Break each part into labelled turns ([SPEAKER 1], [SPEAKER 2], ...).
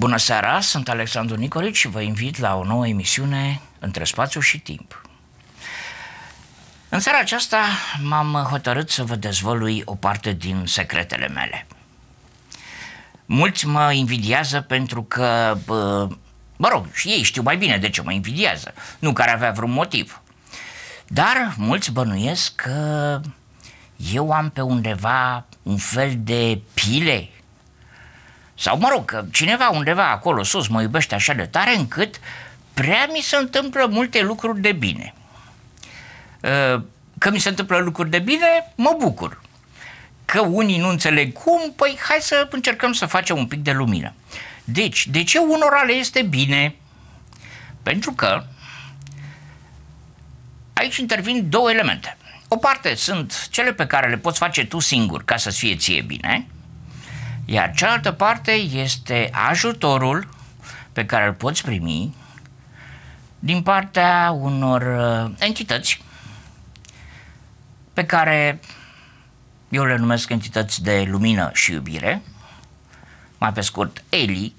[SPEAKER 1] Bună seara, sunt Alexandru Nicolici și vă invit la o nouă emisiune între spațiu și timp. În seara aceasta m-am hotărât să vă dezvălui o parte din secretele mele. Mulți mă invidiază pentru că, bă, mă rog, și ei știu mai bine de ce mă invidiază, nu care avea vreun motiv. Dar mulți bănuiesc că eu am pe undeva un fel de pile sau, mă rog, că cineva undeva acolo sus mă iubește așa de tare încât prea mi se întâmplă multe lucruri de bine. Ă, că mi se întâmplă lucruri de bine, mă bucur. Că unii nu înțeleg cum, păi hai să încercăm să facem un pic de lumină. Deci, de ce unora le este bine? Pentru că aici intervin două elemente. O parte sunt cele pe care le poți face tu singur ca să-ți fie ție bine, iar cealaltă parte este ajutorul pe care îl poți primi din partea unor uh, entități pe care eu le numesc entități de lumină și iubire, mai pe scurt Eli,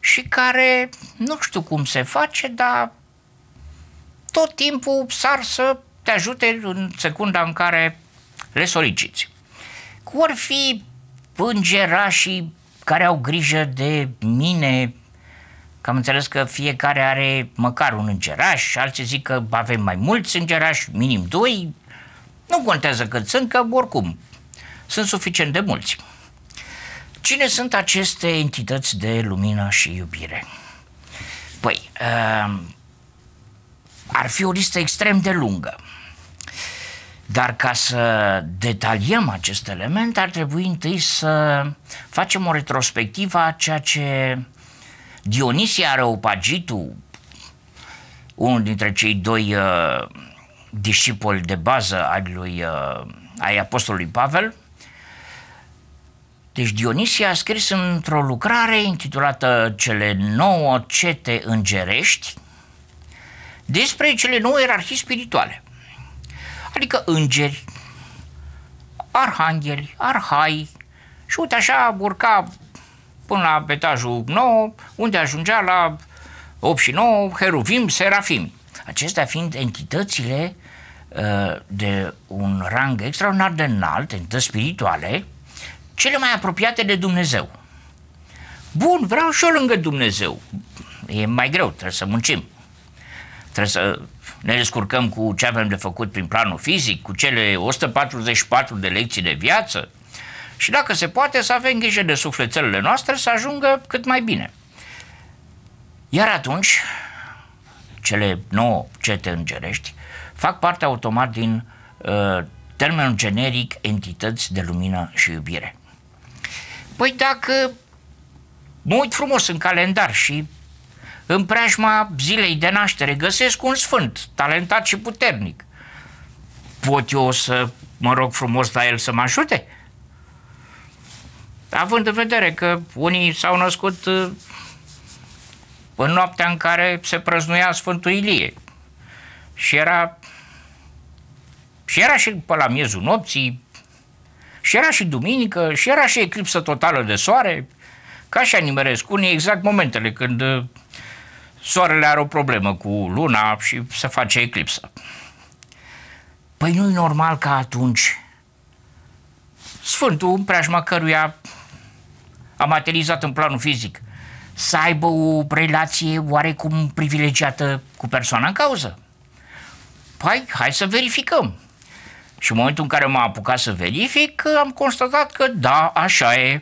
[SPEAKER 1] și care nu știu cum se face, dar tot timpul sar să te ajute în secunda în care le soliciți. Cu ori fi îngerașii care au grijă de mine, că am înțeles că fiecare are măcar un îngeraș, alții zic că avem mai mulți îngerași, minim doi, nu contează cât sunt, că oricum sunt suficient de mulți. Cine sunt aceste entități de lumină și iubire? Păi, uh, ar fi o listă extrem de lungă. Dar ca să detaliem acest element, ar trebui întâi să facem o retrospectivă a ceea ce Dionisie Areopagitul, unul dintre cei doi uh, discipoli de bază ai, lui, uh, ai apostolului Pavel, deci Dionisie a scris într-o lucrare intitulată Cele nouă cete îngerești despre cele nouă ierarhii spirituale adică îngeri, arhangeli, arhai, și uite așa urca până la etajul 9, unde ajungea la 8 și 9, heruvim, serafim. Acestea fiind entitățile uh, de un rang extraordinar de înalt, entități spirituale, cele mai apropiate de Dumnezeu. Bun, vreau și eu lângă Dumnezeu. E mai greu, trebuie să muncim. Trebuie să ne descurcăm cu ce avem de făcut prin planul fizic, cu cele 144 de lecții de viață și dacă se poate să avem grijă de sufletelele noastre să ajungă cât mai bine. Iar atunci, cele nouă cete îngerești fac parte automat din uh, termenul generic entități de lumină și iubire. Păi dacă mă uit frumos în calendar și în preajma zilei de naștere găsesc un sfânt, talentat și puternic. Pot eu să mă rog frumos la el să mă ajute? Având în vedere că unii s-au născut uh, în noaptea în care se prăznuia Sfântul Ilie și era și era și pe la miezul nopții, și era și duminică, și era și eclipsă totală de soare, ca și nimeresc unii exact momentele când uh, soarele are o problemă cu luna și se face eclipsă. Păi nu-i normal ca atunci Sfântul, în preajma căruia a materializat în planul fizic, să aibă o relație oarecum privilegiată cu persoana în cauză. Păi, hai să verificăm. Și în momentul în care m-am apucat să verific, am constatat că da, așa e.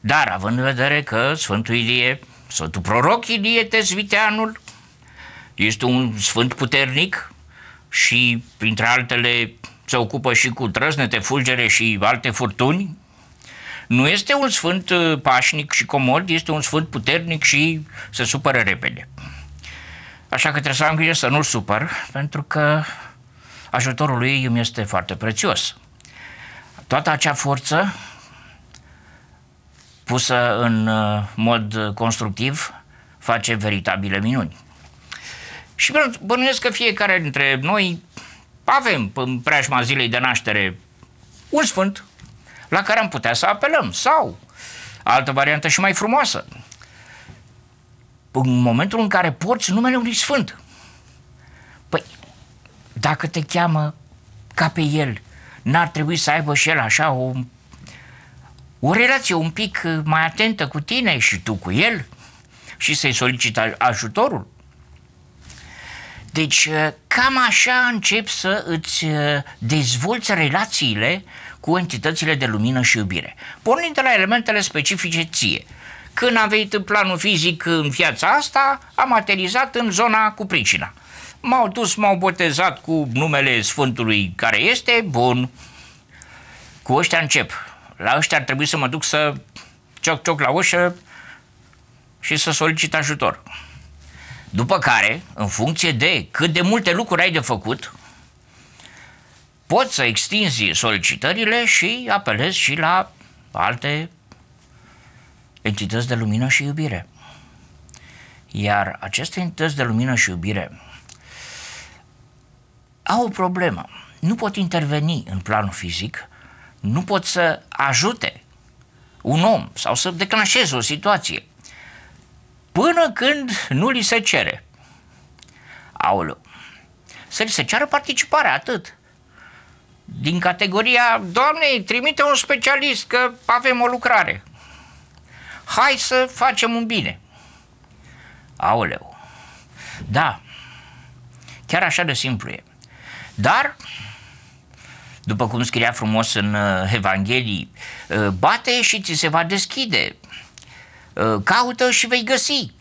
[SPEAKER 1] Dar având în vedere că Sfântul Ilie Sfântul Proroc Ilie Tezviteanul este un sfânt puternic și, printre altele, se ocupă și cu trăznete, fulgere și alte furtuni. Nu este un sfânt uh, pașnic și comod, este un sfânt puternic și se supără repede. Așa că trebuie să am grijă să nu-l supăr, pentru că ajutorul lui îmi este foarte prețios. Toată acea forță pusă în uh, mod constructiv, face veritabile minuni. Și bănuiesc că fiecare dintre noi avem în preajma zilei de naștere un sfânt la care am putea să apelăm sau altă variantă și mai frumoasă. În momentul în care porți numele unui sfânt. Păi, dacă te cheamă ca pe el, n-ar trebui să aibă și el așa un o relație un pic uh, mai atentă cu tine și tu cu el și să-i solicit ajutorul. Deci uh, cam așa încep să îți uh, dezvolți relațiile cu entitățile de lumină și iubire. Pornind de la elementele specifice ție. Când am venit în planul fizic în viața asta, am aterizat în zona cu pricina. M-au dus, m-au botezat cu numele Sfântului care este, bun. Cu ăștia încep la ăștia ar trebui să mă duc să cioc-cioc la ușă și să solicit ajutor. După care, în funcție de cât de multe lucruri ai de făcut, poți să extinzi solicitările și apelezi și la alte entități de lumină și iubire. Iar aceste entități de lumină și iubire au o problemă. Nu pot interveni în planul fizic nu pot să ajute un om sau să declanșeze o situație până când nu li se cere. Aoleu, să li se ceară participarea, atât. Din categoria, doamne, trimite un specialist că avem o lucrare. Hai să facem un bine. Aoleu, da, chiar așa de simplu e. Dar după cum scria frumos în uh, Evanghelii, uh, bate și ți se va deschide, uh, caută și vei găsi.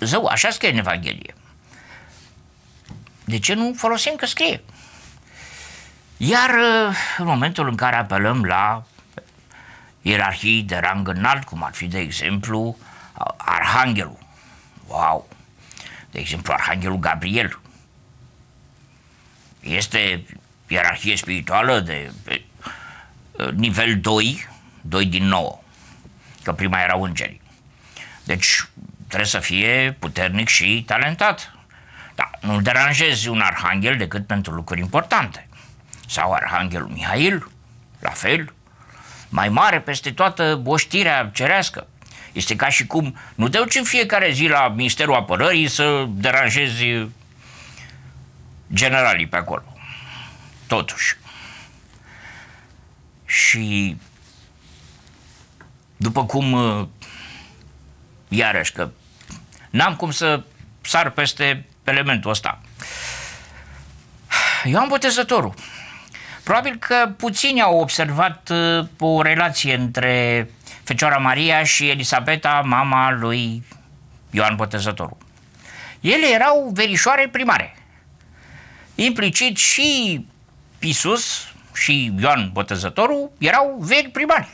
[SPEAKER 1] Zău, așa scrie în Evanghelie. De ce nu folosim că scrie? Iar în momentul în care apelăm la ierarhii de rang înalt, cum ar fi, de exemplu, Arhanghelul. Wow! De exemplu, Arhanghelul Gabriel. Este ierarhie spirituală de ă, nivel 2, 2 din 9, că prima erau îngerii. Deci trebuie să fie puternic și talentat. Da, nu deranjezi un arhanghel decât pentru lucruri importante. Sau arhanghelul Mihail, la fel, mai mare peste toată boștirea cerească. Este ca și cum nu te duci în fiecare zi la Ministerul Apărării să deranjezi generalii pe acolo totuși. Și după cum, uh, iarăși că n-am cum să sar peste elementul ăsta. Eu am botezătorul. Probabil că puțini au observat uh, o relație între Fecioara Maria și Elisabeta, mama lui Ioan Botezătorul. Ele erau verișoare primare. Implicit și Isus și Ioan Botezătorul erau vechi primari,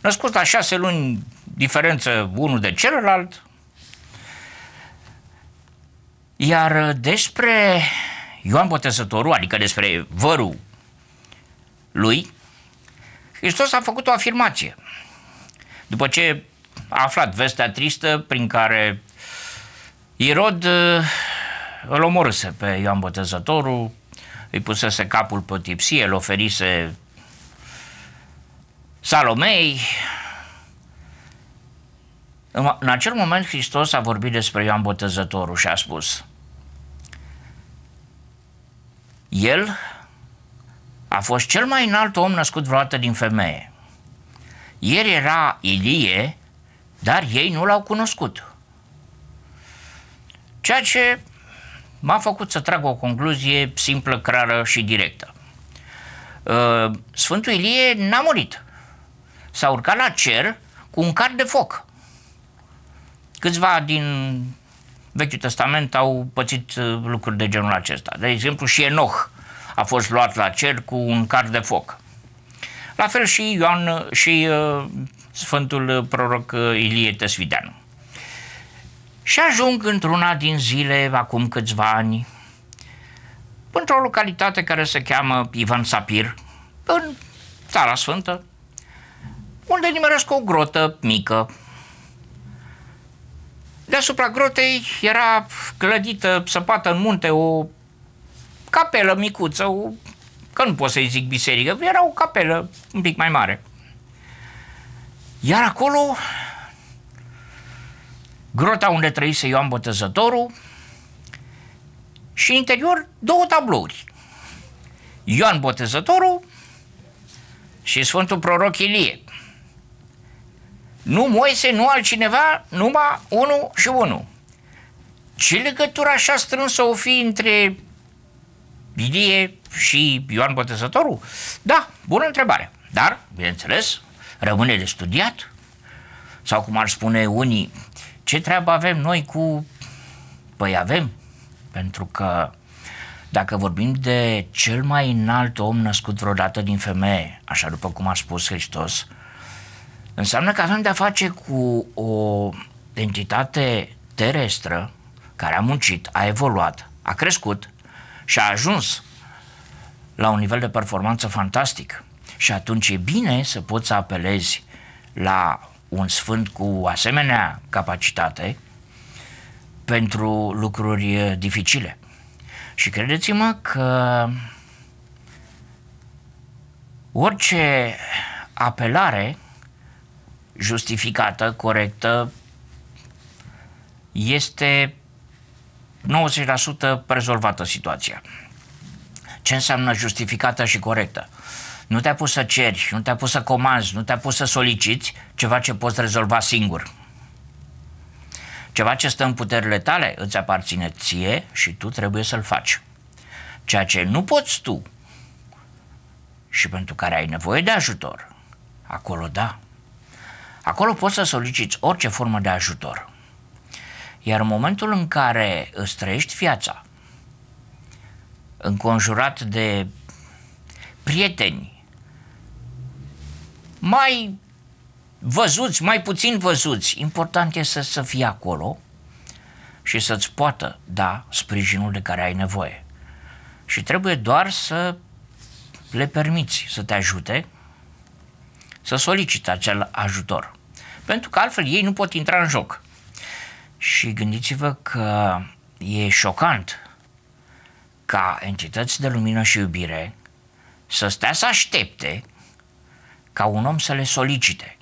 [SPEAKER 1] născuți la șase luni diferență unul de celălalt. Iar uh, despre Ioan Botezătorul, adică despre vărul lui, Hristos a făcut o afirmație. După ce a aflat vestea tristă prin care Irod uh, îl omorâse pe Ioan Botezătorul, îi pusese capul pe tipsie, îl oferise Salomei. În acel moment Hristos a vorbit despre Ioan Botezătorul și a spus El a fost cel mai înalt om născut vreodată din femeie. El era Ilie, dar ei nu l-au cunoscut. Ceea ce m-a făcut să trag o concluzie simplă, clară și directă. Uh, Sfântul Ilie n-a murit. S-a urcat la cer cu un car de foc. Câțiva din Vechiul Testament au pățit uh, lucruri de genul acesta. De exemplu, și Enoch a fost luat la cer cu un car de foc. La fel și Ioan uh, și Sfântul proroc Ilie Tesvideanu. Și ajung într-una din zile, acum câțiva ani, într-o localitate care se cheamă Ivan Sapir, în Țara Sfântă, unde nimeresc o grotă mică. Deasupra grotei era clădită, săpată în munte, o capelă micuță, o, că nu pot să-i zic biserică, era o capelă un pic mai mare. Iar acolo grota unde trăise Ioan Botezătorul și în interior două tablouri. Ioan Botezătorul și Sfântul Proroc Ilie. Nu Moise, nu altcineva, numai unul și unul. Ce legătură așa strânsă o fi între Ilie și Ioan Botezătorul? Da, bună întrebare. Dar, bineînțeles, rămâne de studiat, sau cum ar spune unii, ce treabă avem noi cu... Păi avem, pentru că dacă vorbim de cel mai înalt om născut vreodată din femeie, așa după cum a spus Hristos, înseamnă că avem de-a face cu o entitate terestră care a muncit, a evoluat, a crescut și a ajuns la un nivel de performanță fantastic. Și atunci e bine să poți să apelezi la un sfânt cu asemenea capacitate pentru lucruri eh, dificile. Și credeți-mă că orice apelare justificată, corectă, este 90% rezolvată situația. Ce înseamnă justificată și corectă? Uh, nu te-a pus să ceri, nu te-a pus să comanzi, nu te-a pus să soliciți ceva ce poți rezolva singur. Ceva ce stă în puterile tale îți aparține ție și tu trebuie să-l faci. Ceea ce nu poți tu și pentru care ai nevoie de ajutor, acolo da. Acolo poți să soliciți orice formă de ajutor. Iar în momentul în care îți trăiești viața, înconjurat de prieteni mai văzuți, mai puțin văzuți. Important este să fii acolo și să-ți poată da sprijinul de care ai nevoie. Și trebuie doar să le permiți să te ajute, să solicite acel ajutor. Pentru că altfel ei nu pot intra în joc. Și gândiți-vă că e șocant ca entități de lumină și iubire să stea să aștepte ca un om să le solicite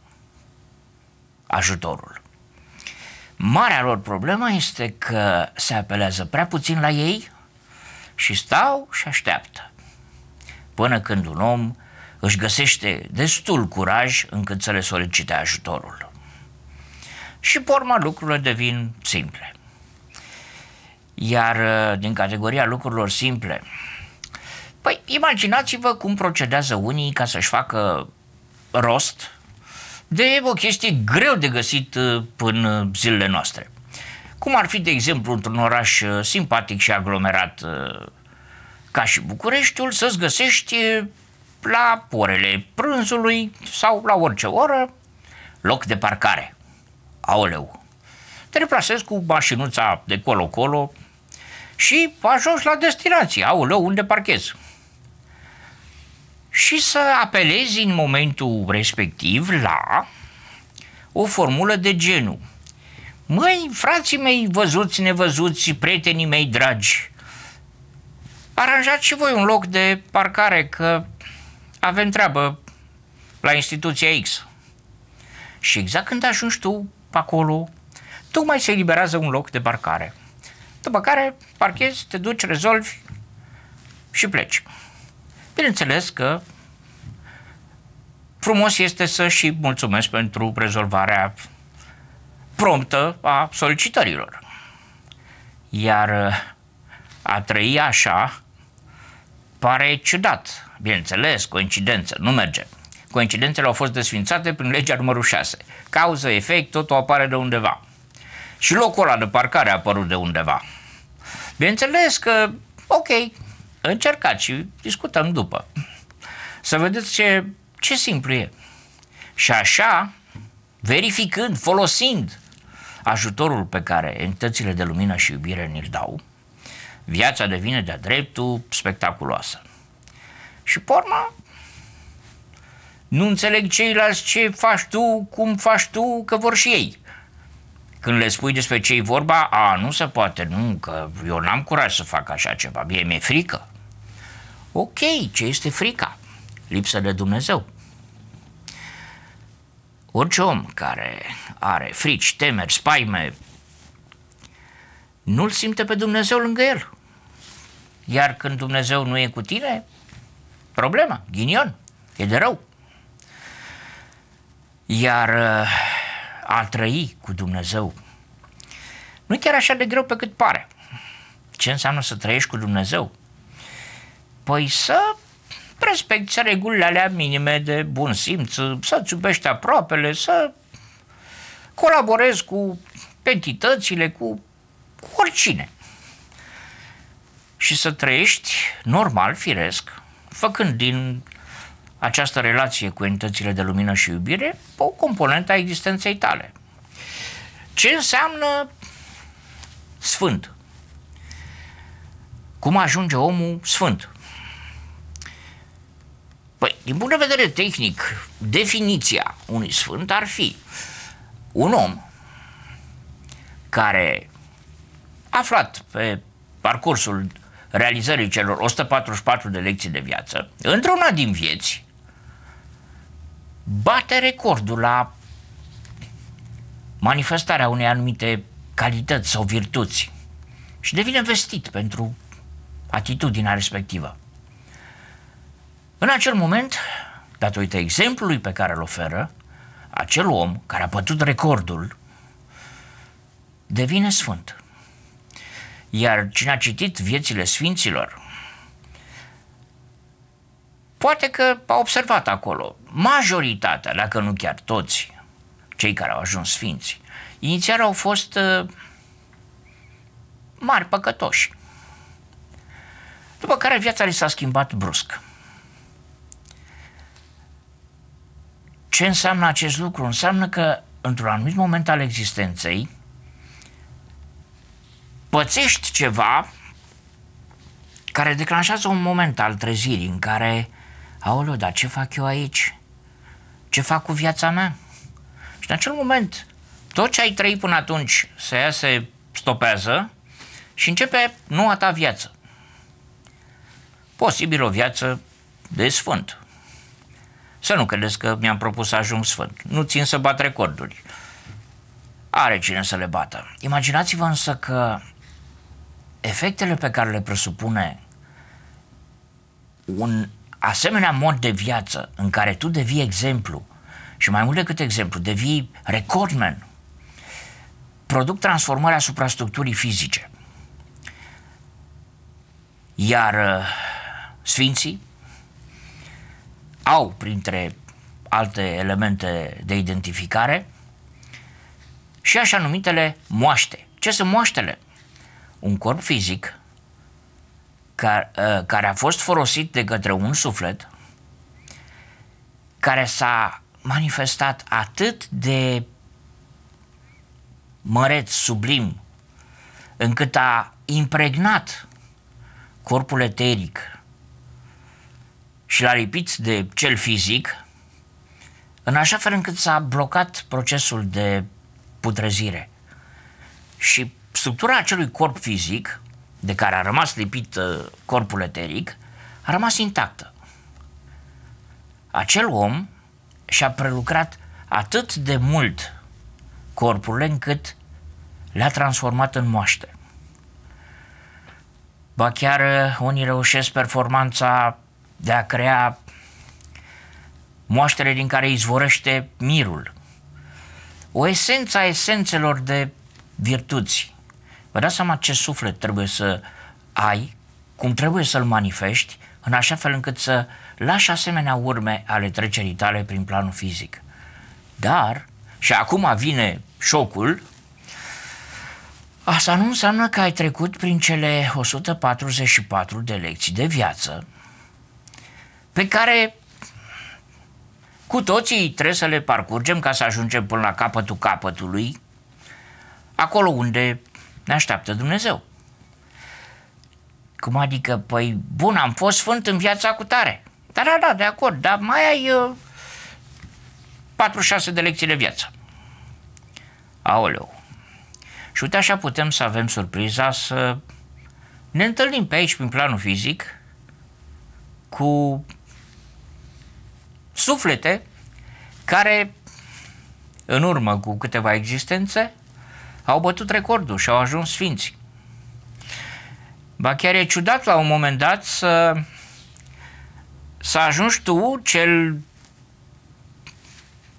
[SPEAKER 1] ajutorul. Marea lor problemă este că se apelează prea puțin la ei și stau și așteaptă. Până când un om își găsește destul curaj încât să le solicite ajutorul. Și, pe urmă, lucrurile devin simple. Iar uh, din categoria lucrurilor simple, păi imaginați-vă cum procedează unii ca să-și facă rost de o chestie greu de găsit uh, până zilele noastre. Cum ar fi, de exemplu, într-un oraș uh, simpatic și aglomerat uh, ca și Bucureștiul, să-ți găsești la porele prânzului sau la orice oră loc de parcare. Aoleu! Te replasezi cu mașinuța de colo-colo și ajungi la destinație. Aoleu, unde parchezi? și să apelezi în momentul respectiv la o formulă de genul. Măi, frații mei văzuți, nevăzuți, prietenii mei dragi, aranjați și voi un loc de parcare că avem treabă la instituția X. Și exact când ajungi tu acolo, tocmai se eliberează un loc de parcare. După care parchezi, te duci, rezolvi și pleci. Bineînțeles că frumos este să și mulțumesc pentru rezolvarea promptă a solicitărilor. Iar a trăi așa pare ciudat. Bineînțeles, coincidență, nu merge. Coincidențele au fost desfințate prin legea numărul 6. Cauză, efect, totul apare de undeva. Și locul ăla de parcare a apărut de undeva. Bineînțeles că, ok, încercați și discutăm după. Să vedeți ce, ce simplu e. Și așa, verificând, folosind ajutorul pe care entitățile de lumină și iubire ni-l dau, viața devine de-a dreptul spectaculoasă. Și porma, nu înțeleg ceilalți ce faci tu, cum faci tu, că vor și ei. Când le spui despre ce vorba, a, nu se poate, nu, că eu n-am curaj să fac așa ceva, mie mi-e frică. Ok, ce este frica? Lipsă de Dumnezeu. Orice om care are frici, temeri, spaime, nu-L simte pe Dumnezeu lângă el. Iar când Dumnezeu nu e cu tine, problema, ghinion, e de rău. Iar uh, a trăi cu Dumnezeu nu e chiar așa de greu pe cât pare. Ce înseamnă să trăiești cu Dumnezeu? Păi să respecti regulile alea minime de bun simț, să-ți iubești aproapele, să colaborezi cu entitățile, cu, cu oricine. Și să trăiești normal, firesc, făcând din această relație cu entitățile de lumină și iubire o componentă a existenței tale. Ce înseamnă sfânt? Cum ajunge omul sfânt? Păi, din punct de vedere tehnic, definiția unui sfânt ar fi un om care aflat pe parcursul realizării celor 144 de lecții de viață, într-una din vieți, bate recordul la manifestarea unei anumite calități sau virtuți și devine vestit pentru atitudinea respectivă. În acel moment, datorită exemplului pe care îl oferă, acel om care a bătut recordul devine sfânt. Iar cine a citit viețile sfinților, poate că a observat acolo, majoritatea, dacă nu chiar toți, cei care au ajuns sfinți, inițial au fost uh, mari păcătoși. După care viața li s-a schimbat brusc. Ce înseamnă acest lucru? Înseamnă că într-un anumit moment al existenței pățești ceva care declanșează un moment al trezirii în care, aoleu, dar ce fac eu aici? Ce fac cu viața mea? Și în acel moment, tot ce ai trăit până atunci se ia, se stopează și începe noua ta viață. Posibil o viață de sfânt, să nu credeți că mi-am propus să ajung sfânt. Nu țin să bat recorduri. Are cine să le bată. Imaginați-vă însă că efectele pe care le presupune un asemenea mod de viață în care tu devii exemplu și mai mult decât exemplu, devii recordman, produc transformarea asupra structurii fizice. Iar uh, sfinții au printre alte elemente de identificare și așa numitele moaște. Ce sunt moaștele? Un corp fizic care, ă, care a fost folosit de către un suflet care s-a manifestat atât de măreț, sublim, încât a impregnat corpul eteric și l-a lipit de cel fizic, în așa fel încât s-a blocat procesul de putrezire. Și structura acelui corp fizic, de care a rămas lipit uh, corpul eteric, a rămas intactă. Acel om și-a prelucrat atât de mult corpurile încât le-a transformat în moaște. Ba chiar uh, unii reușesc performanța de a crea moaștere din care izvorăște mirul. O esență a esențelor de virtuți. Vă dați seama ce suflet trebuie să ai, cum trebuie să-l manifesti, în așa fel încât să lași asemenea urme ale trecerii tale prin planul fizic. Dar, și acum vine șocul, asta nu înseamnă că ai trecut prin cele 144 de lecții de viață, pe care cu toții trebuie să le parcurgem ca să ajungem până la capătul capătului, acolo unde ne așteaptă Dumnezeu. Cum adică, păi bun, am fost sfânt în viața cu tare. Da, da, da, de acord, dar mai ai uh, 46 de lecții de viață. Aoleu. Și uite așa putem să avem surpriza să ne întâlnim pe aici, prin planul fizic, cu Suflete care, în urmă cu câteva existențe, au bătut recordul și au ajuns sfinți. Ba chiar e ciudat la un moment dat să, să ajungi tu, cel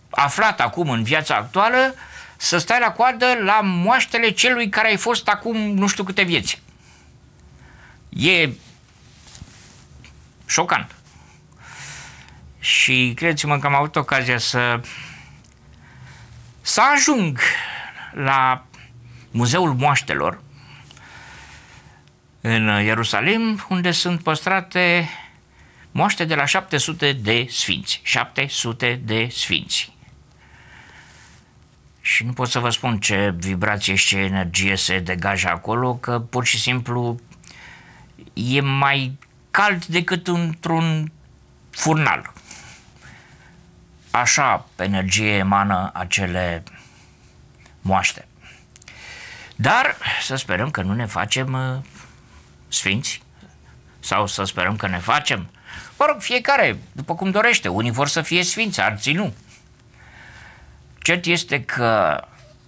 [SPEAKER 1] aflat acum în viața actuală, să stai la coadă la moaștele celui care ai fost acum nu știu câte vieți. E șocant și credeți-mă că am avut ocazia să, să ajung la Muzeul Moaștelor în Ierusalim, unde sunt păstrate moaște de la 700 de sfinți. 700 de sfinți. Și nu pot să vă spun ce vibrație și ce energie se degaja acolo, că pur și simplu e mai cald decât într-un furnal. Așa energie emană acele moaște. Dar să sperăm că nu ne facem uh, sfinți sau să sperăm că ne facem. Mă rog, fiecare, după cum dorește. Unii vor să fie sfinți, alții nu. Cert este că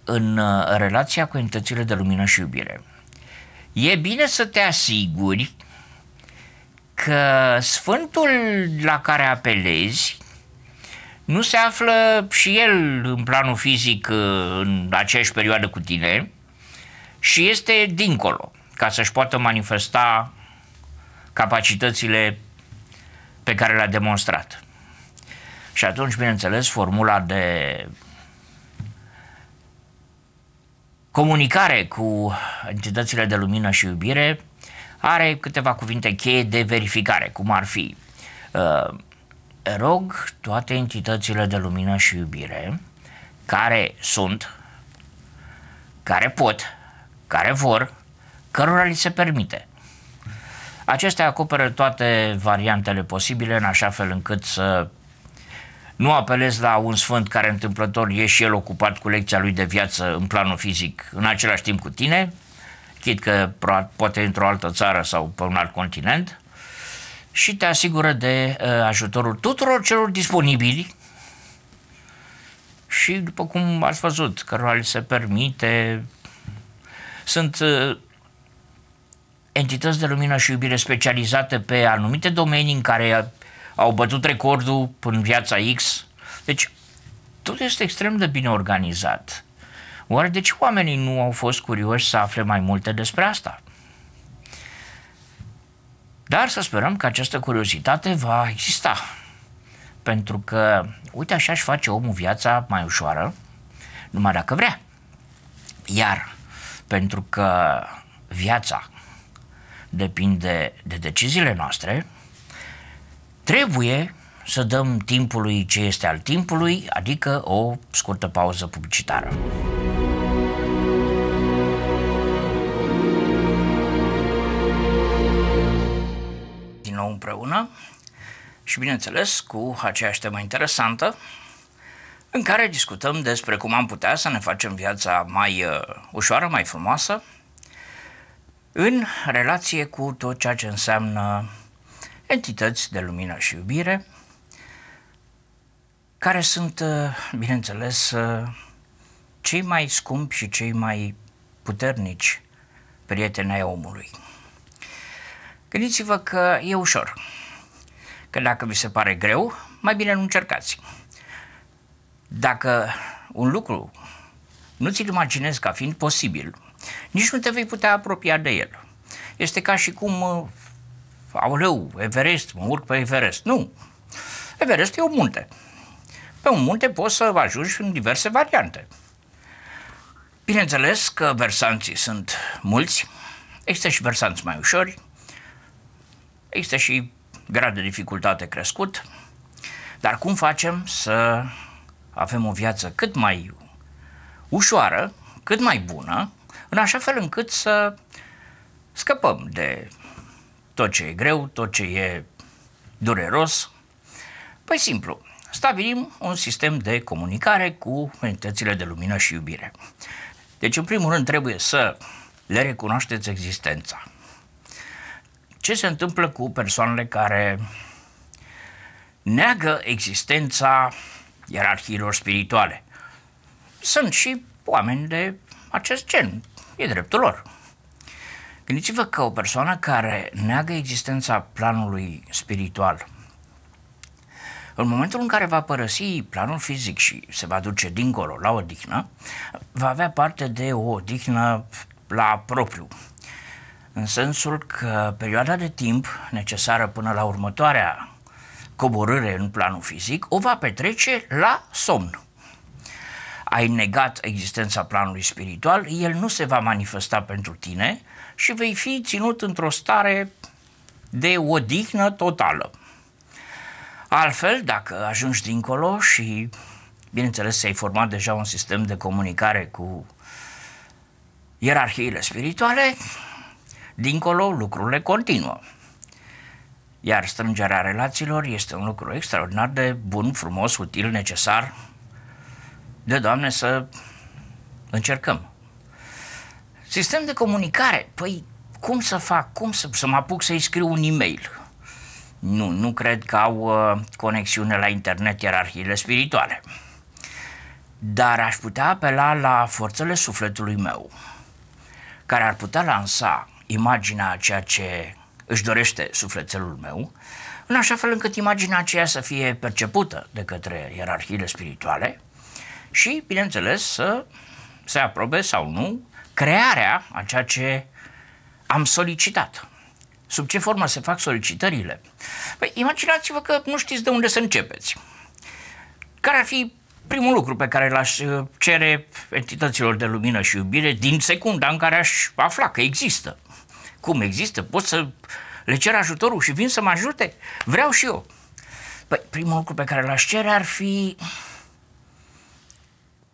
[SPEAKER 1] în uh, relația cu entitățile de lumină și iubire, e bine să te asiguri că sfântul la care apelezi nu se află și el în planul fizic uh, în aceeași perioadă cu tine și este dincolo ca să-și poată manifesta capacitățile pe care le-a demonstrat. Și atunci, bineînțeles, formula de comunicare cu entitățile de lumină și iubire are câteva cuvinte cheie de verificare, cum ar fi uh, rog toate entitățile de lumină și iubire care sunt, care pot, care vor, cărora li se permite. Acestea acoperă toate variantele posibile în așa fel încât să nu apelez la un sfânt care întâmplător e și el ocupat cu lecția lui de viață în planul fizic în același timp cu tine, chit că poate într-o altă țară sau pe un alt continent – și te asigură de uh, ajutorul tuturor celor disponibili și, după cum ați văzut, cărora li se permite, sunt uh, entități de lumină și iubire specializate pe anumite domenii în care au bătut recordul în viața X. Deci, tot este extrem de bine organizat. Oare de ce oamenii nu au fost curioși să afle mai multe despre asta? Dar să sperăm că această curiozitate va exista. Pentru că, uite, așa își face omul viața mai ușoară, numai dacă vrea. Iar, pentru că viața depinde de deciziile noastre, trebuie să dăm timpului ce este al timpului, adică o scurtă pauză publicitară. nou împreună și, bineînțeles, cu aceeași temă interesantă, în care discutăm despre cum am putea să ne facem viața mai uh, ușoară, mai frumoasă, în relație cu tot ceea ce înseamnă entități de lumină și iubire, care sunt, uh, bineînțeles, uh, cei mai scumpi și cei mai puternici prieteni ai omului. Gândiți-vă că e ușor, că dacă vi se pare greu, mai bine nu încercați. Dacă un lucru nu ți-l imaginezi ca fiind posibil, nici nu te vei putea apropia de el. Este ca și cum, uh, aoleu, Everest, mă urc pe Everest. Nu! Everest e un munte. Pe un munte poți să ajungi în diverse variante. Bineînțeles că versanții sunt mulți, există și versanți mai ușori, Există și grad de dificultate crescut, dar cum facem să avem o viață cât mai ușoară, cât mai bună, în așa fel încât să scăpăm de tot ce e greu, tot ce e dureros. Păi simplu, stabilim un sistem de comunicare cu entitățile de lumină și iubire. Deci, în primul rând, trebuie să le recunoașteți existența ce se întâmplă cu persoanele care neagă existența ierarhiilor spirituale. Sunt și oameni de acest gen, e dreptul lor. Gândiți-vă că o persoană care neagă existența planului spiritual, în momentul în care va părăsi planul fizic și se va duce dincolo la odihnă, va avea parte de o odihnă la propriu, în sensul că perioada de timp necesară până la următoarea coborâre în planul fizic o va petrece la somn. Ai negat existența planului spiritual, el nu se va manifesta pentru tine și vei fi ținut într-o stare de odihnă totală. Altfel, dacă ajungi dincolo și, bineînțeles, ai format deja un sistem de comunicare cu ierarhiile spirituale, Dincolo, lucrurile continuă. Iar strângerea relațiilor este un lucru extraordinar de bun, frumos, util, necesar. De Doamne să încercăm. Sistem de comunicare. Păi cum să fac? Cum să, să mă apuc să-i scriu un e-mail? Nu, nu cred că au uh, conexiune la internet ierarhiile spirituale. Dar aș putea apela la forțele sufletului meu, care ar putea lansa imaginea a ceea ce își dorește sufletelul meu, în așa fel încât imaginea aceea să fie percepută de către ierarhiile spirituale și, bineînțeles, să se aprobe sau nu crearea a ceea ce am solicitat. Sub ce formă se fac solicitările? Păi, imaginați-vă că nu știți de unde să începeți. Care ar fi primul lucru pe care l-aș uh, cere entităților de lumină și iubire din secunda în care aș afla că există? Cum există? Pot să le cer ajutorul și vin să mă ajute? Vreau și eu. Păi, primul lucru pe care l-aș cere ar fi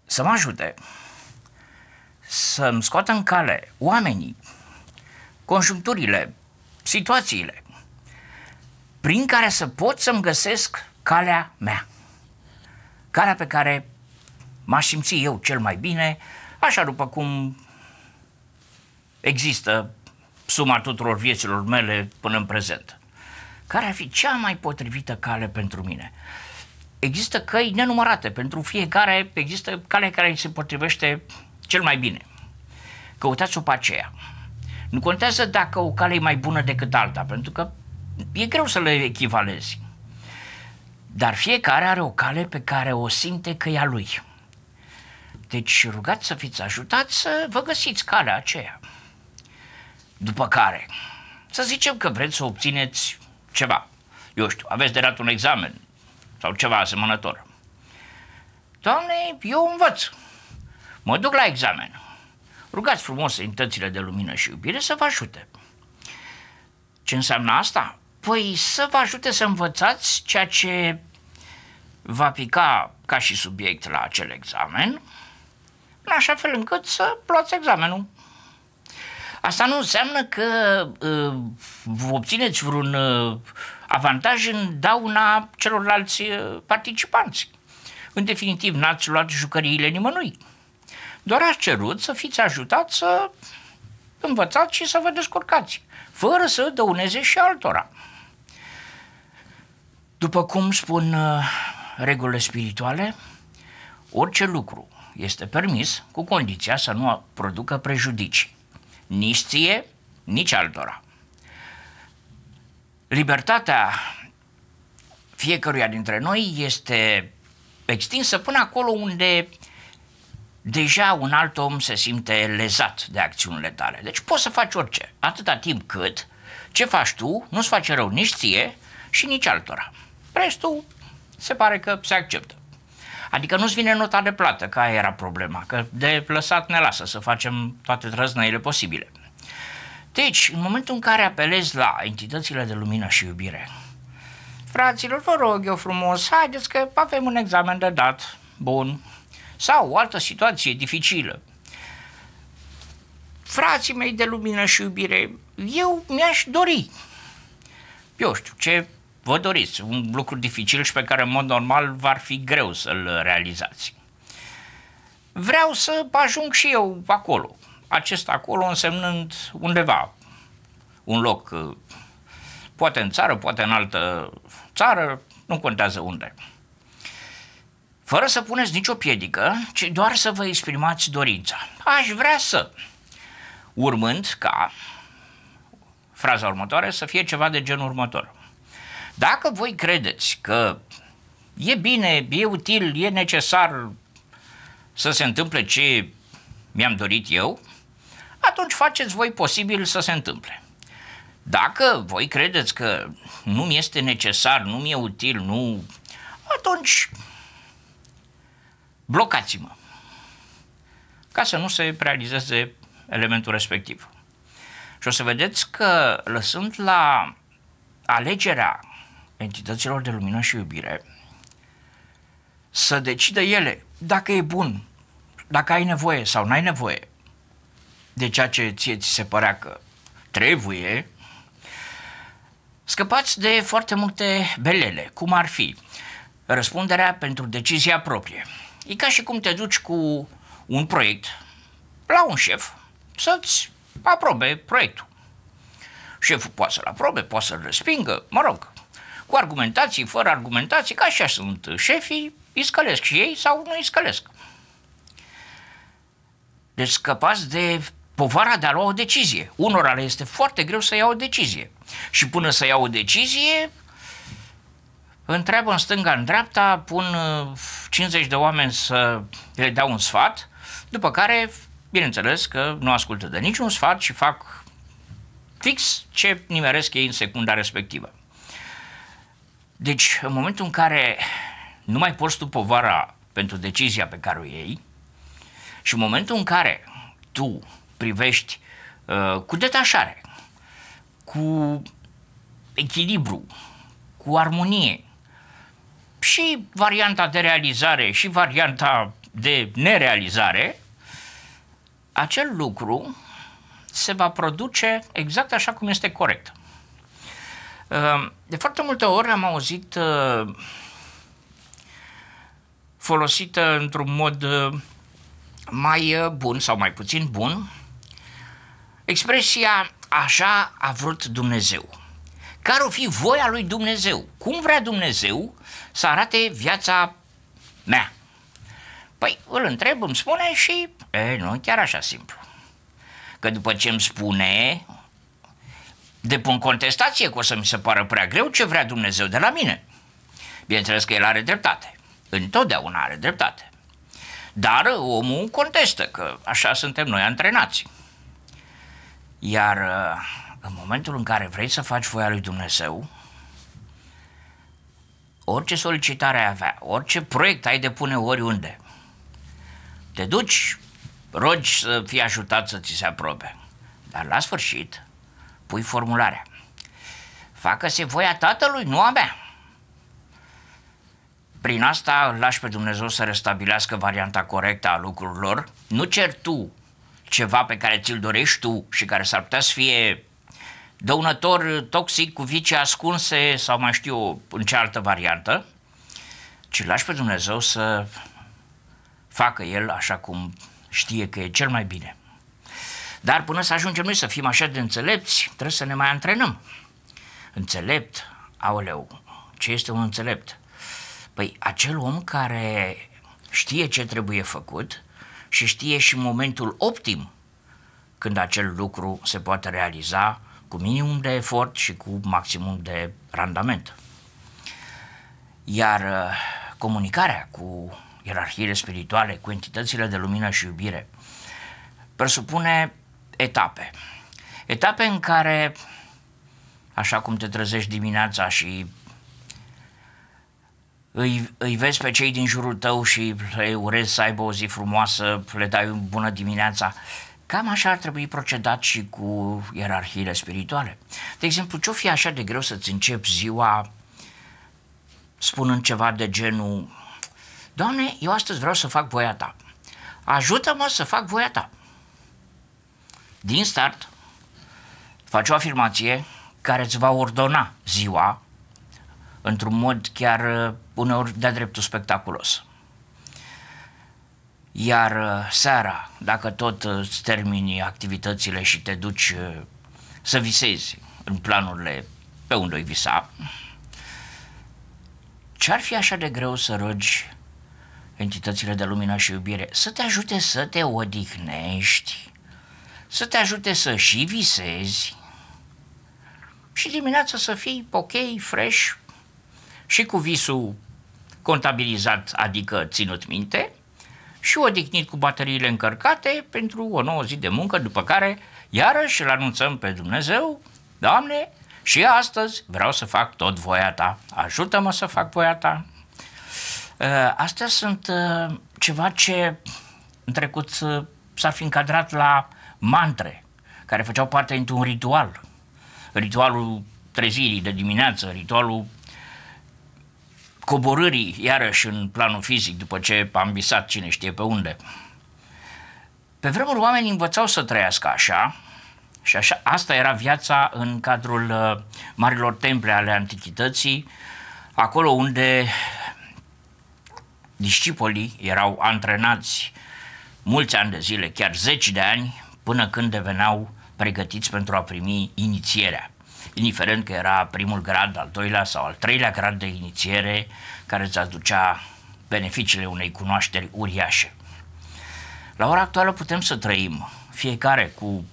[SPEAKER 1] să mă ajute să-mi scoată în cale oamenii, conjuncturile, situațiile, prin care să pot să-mi găsesc calea mea. Calea pe care m-aș simți eu cel mai bine, așa după cum există suma tuturor vieților mele până în prezent. Care ar fi cea mai potrivită cale pentru mine? Există căi nenumărate, pentru fiecare există cale care îi se potrivește cel mai bine. Căutați-o pe aceea. Nu contează dacă o cale e mai bună decât alta, pentru că e greu să le echivalezi. Dar fiecare are o cale pe care o simte că e a lui. Deci rugați să fiți ajutați să vă găsiți calea aceea. După care, să zicem că vreți să obțineți ceva. Eu știu, aveți de dat un examen sau ceva asemănător. Doamne, eu învăț. Mă duc la examen. Rugați frumos entitățile de lumină și iubire să vă ajute. Ce înseamnă asta? Păi să vă ajute să învățați ceea ce va pica ca și subiect la acel examen, în așa fel încât să luați examenul. Asta nu înseamnă că uh, obțineți vreun uh, avantaj în dauna celorlalți uh, participanți. În definitiv, n-ați luat jucăriile nimănui. Doar ați cerut să fiți ajutați să învățați și să vă descurcați, fără să dăuneze și altora. După cum spun uh, regulile spirituale, orice lucru este permis cu condiția să nu producă prejudicii nici ție, nici altora. Libertatea fiecăruia dintre noi este extinsă până acolo unde deja un alt om se simte lezat de acțiunile tale. Deci poți să faci orice, atâta timp cât ce faci tu nu-ți face rău nici ție și nici altora. Restul se pare că se acceptă. Adică nu-ți vine nota de plată, că aia era problema, că de lăsat ne lasă să facem toate răznăile posibile. Deci, în momentul în care apelezi la entitățile de lumină și iubire, fraților, vă rog eu frumos, haideți că avem un examen de dat bun sau o altă situație dificilă. Frații mei de lumină și iubire, eu mi-aș dori, eu știu, ce vă doriți un lucru dificil și pe care în mod normal v-ar fi greu să-l realizați. Vreau să ajung și eu acolo. Acest acolo însemnând undeva, un loc, uh, poate în țară, poate în altă țară, nu contează unde. Fără să puneți nicio piedică, ci doar să vă exprimați dorința. Aș vrea să, urmând ca fraza următoare să fie ceva de genul următor – dacă voi credeți că e bine, e util, e necesar să se întâmple ce mi-am dorit eu, atunci faceți voi posibil să se întâmple. Dacă voi credeți că nu mi este necesar, nu mi-e util, nu, atunci blocați-mă ca să nu se realizeze elementul respectiv. Și o să vedeți că lăsând la alegerea entităților de lumină și iubire să decidă ele dacă e bun, dacă ai nevoie sau n-ai nevoie de ceea ce ție ți se părea că trebuie, scăpați de foarte multe belele, cum ar fi răspunderea pentru decizia proprie. E ca și cum te duci cu un proiect la un șef să-ți aprobe proiectul. Șeful poate să-l aprobe, poate să-l respingă, mă rog, cu argumentații, fără argumentații, ca așa sunt șefii, iscălesc și ei sau nu iscălesc. Deci scăpați de povara de a lua o decizie. Unora le este foarte greu să ia o decizie. Și până să ia o decizie, întreabă în stânga, în dreapta, pun 50 uh, de oameni să le dau un sfat, după care, bineînțeles că nu ascultă de niciun sfat și fac fix ce nimeresc ei în secunda respectivă. Deci, în momentul în care nu mai porți tu povara pentru decizia pe care o iei și în momentul în care tu privești uh, cu detașare, cu echilibru, cu armonie și varianta de realizare și varianta de nerealizare, acel lucru se va produce exact așa cum este corect. Ehm, de foarte multe ori am auzit ehm, folosită într-un mod ehm, mai bun sau mai puțin bun expresia așa a vrut Dumnezeu. Care o fi voia lui Dumnezeu? Cum vrea Dumnezeu să arate viața mea? Păi îl întreb, îmi spune și e, nu chiar așa simplu. Că după ce îmi spune, depun contestație, că o să mi se pară prea greu ce vrea Dumnezeu de la mine. Bineînțeles că el are dreptate. Întotdeauna are dreptate. Dar omul contestă, că așa suntem noi antrenați. Iar uh, în momentul în care vrei să faci voia lui Dumnezeu, orice solicitare ai avea, orice proiect ai depune oriunde, te duci, rogi să fii ajutat să ți se aprobe. Dar la sfârșit, pui formularea. Facă-se voia tatălui, nu a mea. Prin asta lași pe Dumnezeu să restabilească varianta corectă a lucrurilor. Nu cer tu ceva pe care ți-l dorești tu și care s-ar putea să fie dăunător, toxic, cu vicii ascunse sau mai știu în altă variantă, ci lași pe Dumnezeu să facă el așa cum știe că e cel mai bine. Dar până să ajungem noi să fim așa de înțelepți, trebuie să ne mai antrenăm. Înțelept, aoleu, ce este un înțelept? Păi acel om care știe ce trebuie făcut și știe și momentul optim când acel lucru se poate realiza cu minimum de efort și cu maximum de randament. Iar uh, comunicarea cu ierarhiile spirituale, cu entitățile de lumină și iubire, presupune etape. Etape în care, așa cum te trezești dimineața și îi, îi vezi pe cei din jurul tău și le urezi să aibă o zi frumoasă, le dai un bună dimineața. Cam așa ar trebui procedat și cu ierarhiile spirituale. De exemplu, ce-o fi așa de greu să-ți începi ziua spunând ceva de genul Doamne, eu astăzi vreau să fac voia ta. Ajută-mă să fac voia ta din start, faci o afirmație care îți va ordona ziua într-un mod chiar uh, uneori de dreptul spectaculos. Iar uh, seara, dacă tot uh, îți termini activitățile și te duci să visezi în planurile pe unde ai visa, ce-ar fi așa de greu să rogi entitățile de lumină și iubire să te ajute să te odihnești să te ajute să și visezi și dimineața să fii ok, fresh și cu visul contabilizat, adică ținut minte, și odihnit cu bateriile încărcate pentru o nouă zi de muncă, după care iarăși îl anunțăm pe Dumnezeu, Doamne, și astăzi vreau să fac tot voia Ta, ajută-mă să fac voia Ta. Uh, astea sunt uh, ceva ce în trecut uh, s-ar fi încadrat la mantre, care făceau parte într un ritual. Ritualul trezirii de dimineață, ritualul coborârii iarăși în planul fizic după ce am visat cine știe pe unde. Pe vremuri oamenii învățau să trăiască așa și așa, asta era viața în cadrul uh, marilor temple ale antichității, acolo unde discipolii erau antrenați mulți ani de zile, chiar zeci de ani, până când deveneau pregătiți pentru a primi inițierea indiferent că era primul grad, al doilea sau al treilea grad de inițiere care îți aducea beneficiile unei cunoașteri uriașe. La ora actuală putem să trăim fiecare cu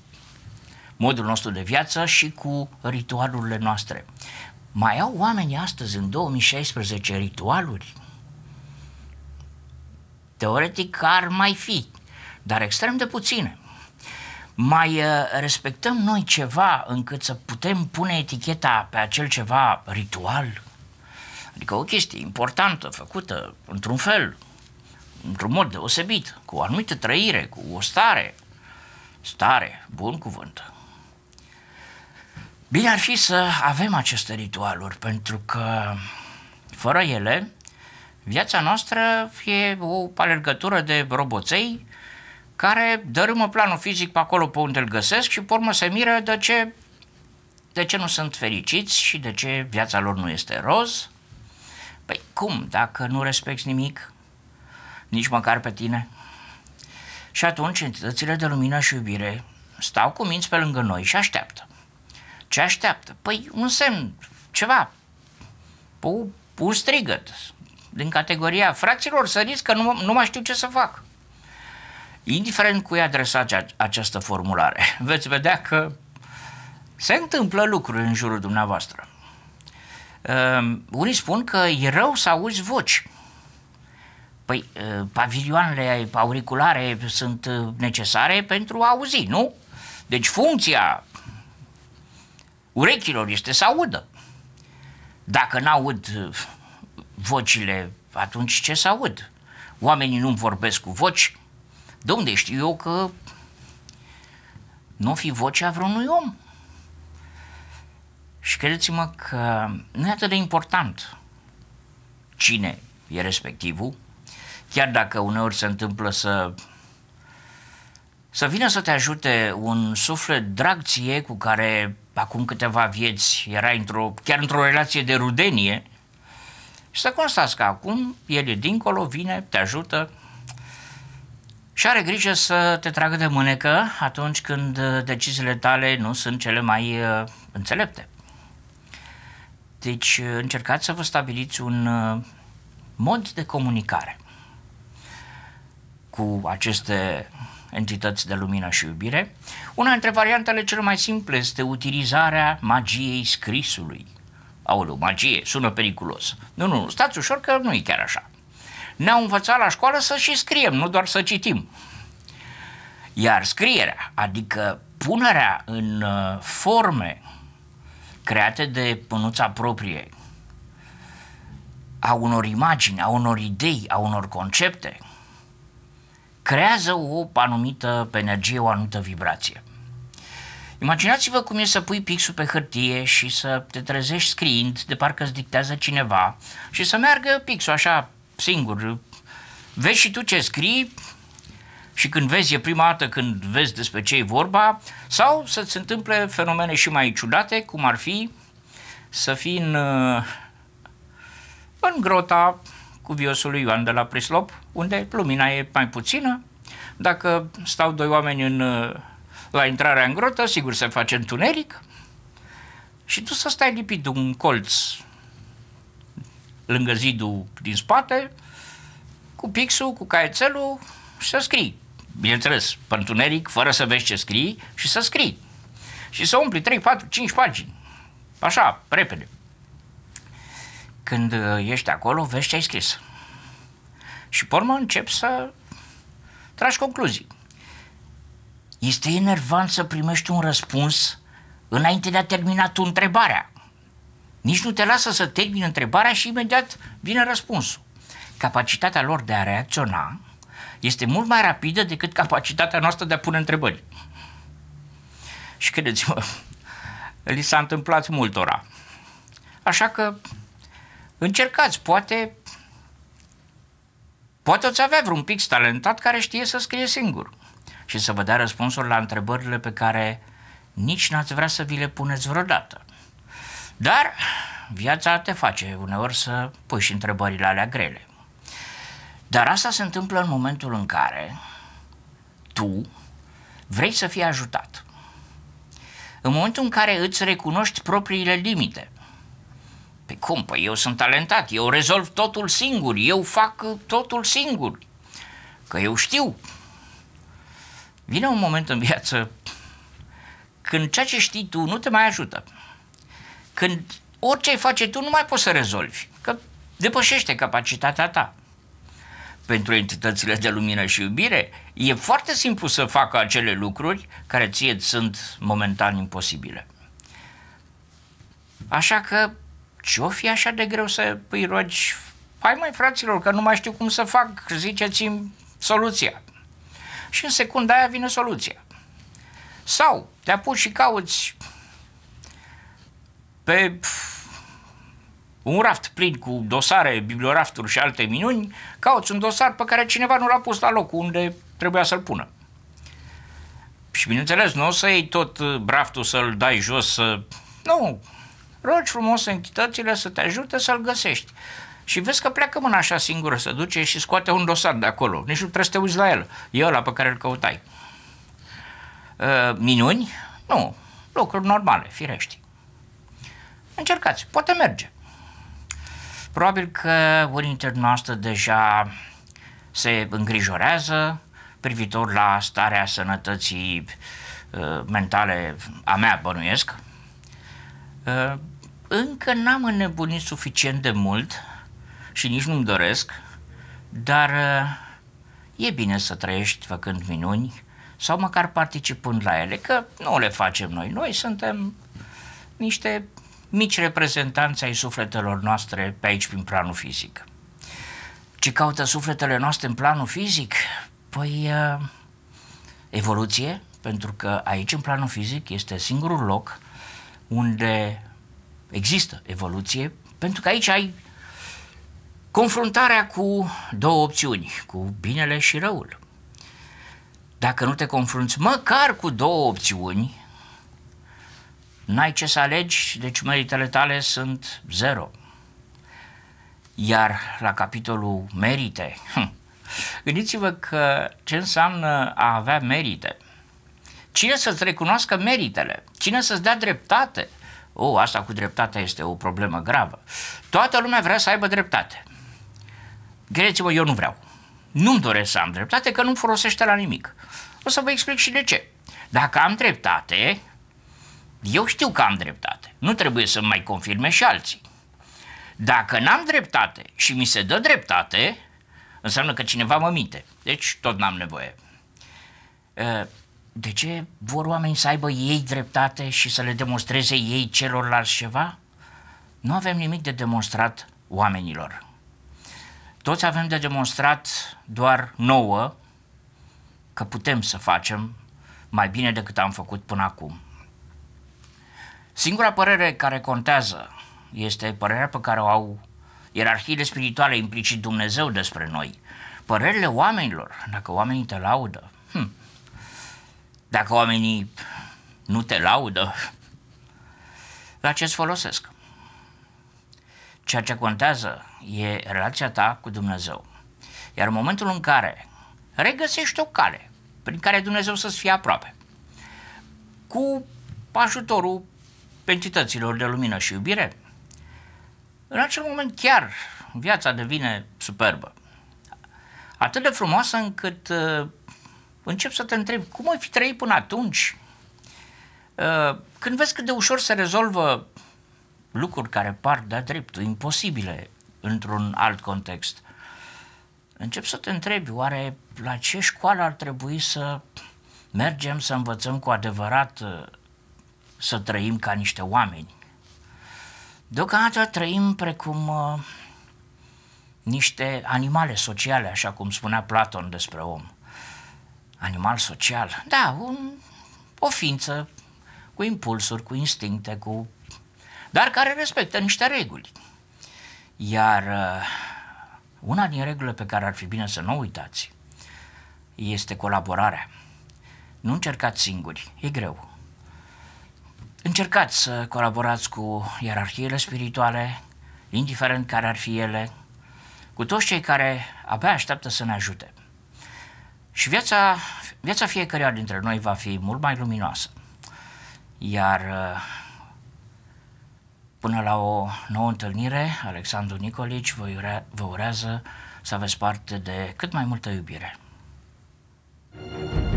[SPEAKER 1] modul nostru de viață și cu ritualurile noastre. Mai au oamenii astăzi, în 2016, ritualuri? Teoretic ar mai fi, dar extrem de puține mai uh, respectăm noi ceva încât să putem pune eticheta pe acel ceva ritual? Adică o chestie importantă, făcută într-un fel, într-un mod deosebit, cu o anumită trăire, cu o stare. Stare, bun cuvânt. Bine ar fi să avem aceste ritualuri, pentru că fără ele, viața noastră e o alergătură de roboței care dărâmă planul fizic pe acolo pe unde îl găsesc și pormă, se miră de ce, de ce nu sunt fericiți și de ce viața lor nu este roz. Păi cum, dacă nu respecti nimic, nici măcar pe tine? Și atunci entitățile de lumină și iubire stau cu minți pe lângă noi și așteaptă. Ce așteaptă? Păi un semn, ceva, un strigăt din categoria fraților, săriți că nu, nu mai știu ce să fac indiferent cui adresați această formulare, veți vedea că se întâmplă lucruri în jurul dumneavoastră. Uh, unii spun că e rău să auzi voci. Păi, uh, pavilioanele auriculare sunt necesare pentru a auzi, nu? Deci funcția urechilor este să audă. Dacă n-aud vocile, atunci ce să aud? Oamenii nu vorbesc cu voci, de unde știu eu că nu fi vocea vreunui om? Și credeți-mă că nu e atât de important cine e respectivul, chiar dacă uneori se întâmplă să să vină să te ajute un suflet drag ție cu care acum câteva vieți era într-o, chiar într-o relație de rudenie și să constați că acum el e dincolo, vine, te ajută, și are grijă să te tragă de mânecă atunci când uh, deciziile tale nu sunt cele mai uh, înțelepte. Deci uh, încercați să vă stabiliți un mod de comunicare cu aceste entități de lumină și iubire. Una dintre variantele cele mai simple este utilizarea magiei scrisului. Aoleu, magie, sună periculos. Nu, nu, stați ușor că nu e chiar așa ne-au învățat la școală să și scriem, nu doar să citim. Iar scrierea, adică punerea în uh, forme create de pânuța proprie a unor imagini, a unor idei, a unor concepte, creează o anumită energie, o anumită vibrație. Imaginați-vă cum e să pui pixul pe hârtie și să te trezești scriind, de parcă îți dictează cineva, și să meargă pixul așa singur. Vezi și tu ce scrii și când vezi, e prima dată când vezi despre ce e vorba, sau să-ți întâmple fenomene și mai ciudate, cum ar fi să fii în, în grota cuviosului Ioan de la Prislop, unde lumina e mai puțină. Dacă stau doi oameni în, la intrarea în grotă, sigur se face întuneric. Și tu să stai lipit de un colț lângă zidul din spate, cu pixul, cu caietelul și să scrii. Bineînțeles, pentru întuneric, fără să vezi ce scrii și să scrii. Și să umpli 3, 4, 5 pagini. Așa, repede. Când uh, ești acolo, vezi ce ai scris. Și pe urmă încep să tragi concluzii. Este enervant să primești un răspuns înainte de a termina tu întrebarea. Nici nu te lasă să tehni întrebarea și imediat vine răspunsul. Capacitatea lor de a reacționa este mult mai rapidă decât capacitatea noastră de a pune întrebări. Și credeți-mă, li s-a întâmplat multora. Așa că încercați, poate poate o avea vreun pic talentat care știe să scrie singur și să vă dea răspunsuri la întrebările pe care nici n-ați vrea să vi le puneți vreodată. Dar viața te face uneori să pui și întrebările alea grele. Dar asta se întâmplă în momentul în care tu vrei să fii ajutat. În momentul în care îți recunoști propriile limite. Pe cum? Păi eu sunt talentat, eu rezolv totul singur, eu fac totul singur, că eu știu. Vine un moment în viață când ceea ce știi tu nu te mai ajută. Când orice ai face tu, nu mai poți să rezolvi, că depășește capacitatea ta. Pentru entitățile de lumină și iubire, e foarte simplu să facă acele lucruri care ție sunt momentan imposibile. Așa că ce-o fi așa de greu să îi rogi? Hai mai fraților, că nu mai știu cum să fac, ziceți-mi soluția. Și în secunda aia vine soluția. Sau te apuci și cauți pe un raft plin cu dosare, bibliorafturi și alte minuni, cauți un dosar pe care cineva nu l-a pus la loc unde trebuia să-l pună. Și bineînțeles, nu o să iei tot uh, braftul să-l dai jos, să... Nu, rogi frumos entitățile să te ajute să-l găsești. Și vezi că pleacă mâna așa singură, se duce și scoate un dosar de acolo. Nici nu trebuie să te uiți la el. E ăla pe care îl căutai. Uh, minuni? Nu. Lucruri normale, firești. Încercați, poate merge. Probabil că unii dintre noastre deja se îngrijorează privitor la starea sănătății uh, mentale a mea, bănuiesc. Uh, încă n-am înnebunit suficient de mult și nici nu-mi doresc, dar uh, e bine să trăiești făcând minuni sau măcar participând la ele, că nu le facem noi. Noi suntem niște mici reprezentanți ai sufletelor noastre pe aici, prin planul fizic. Ce caută sufletele noastre în planul fizic? Păi uh, evoluție, pentru că aici, în planul fizic, este singurul loc unde există evoluție, pentru că aici ai confruntarea cu două opțiuni, cu binele și răul. Dacă nu te confrunți măcar cu două opțiuni, n-ai ce să alegi, deci meritele tale sunt zero. Iar la capitolul merite, gândiți-vă că ce înseamnă a avea merite. Cine să-ți recunoască meritele? Cine să-ți dea dreptate? O, oh, asta cu dreptatea este o problemă gravă. Toată lumea vrea să aibă dreptate. Credeți-mă, eu nu vreau. Nu-mi doresc să am dreptate, că nu folosește la nimic. O să vă explic și de ce. Dacă am dreptate, eu știu că am dreptate. Nu trebuie să mai confirme și alții. Dacă n-am dreptate și mi se dă dreptate, înseamnă că cineva mă minte. Deci tot n-am nevoie. Ă, de ce vor oamenii să aibă ei dreptate și să le demonstreze ei celorlalți ceva? Nu avem nimic de demonstrat oamenilor. Toți avem de demonstrat doar nouă că putem să facem mai bine decât am făcut până acum. Singura părere care contează este părerea pe care o au ierarhiile spirituale, implicit Dumnezeu despre noi. Părerile oamenilor, dacă oamenii te laudă, hm, dacă oamenii nu te laudă, la ce-ți folosesc? Ceea ce contează e relația ta cu Dumnezeu. Iar în momentul în care regăsești o cale prin care Dumnezeu să-ți fie aproape, cu ajutorul pentităților de lumină și iubire, în acel moment chiar viața devine superbă. Atât de frumoasă încât uh, încep să te întreb cum ai fi trăit până atunci? Uh, când vezi cât de ușor se rezolvă lucruri care par de-a dreptul imposibile într-un alt context, încep să te întrebi oare la ce școală ar trebui să mergem să învățăm cu adevărat uh, să trăim ca niște oameni. Deocamdată trăim precum uh, niște animale sociale, așa cum spunea Platon despre om. Animal social, da, un, o ființă cu impulsuri, cu instincte, cu... dar care respectă niște reguli. Iar uh, una din regulile pe care ar fi bine să nu uitați este colaborarea. Nu încercați singuri, e greu. Încercați să colaborați cu ierarhiile spirituale, indiferent care ar fi ele, cu toți cei care abia așteaptă să ne ajute. Și viața, viața fiecăruia dintre noi va fi mult mai luminoasă. Iar uh, până la o nouă întâlnire, Alexandru Nicolici vă, urea, vă urează să aveți parte de cât mai multă iubire. thank you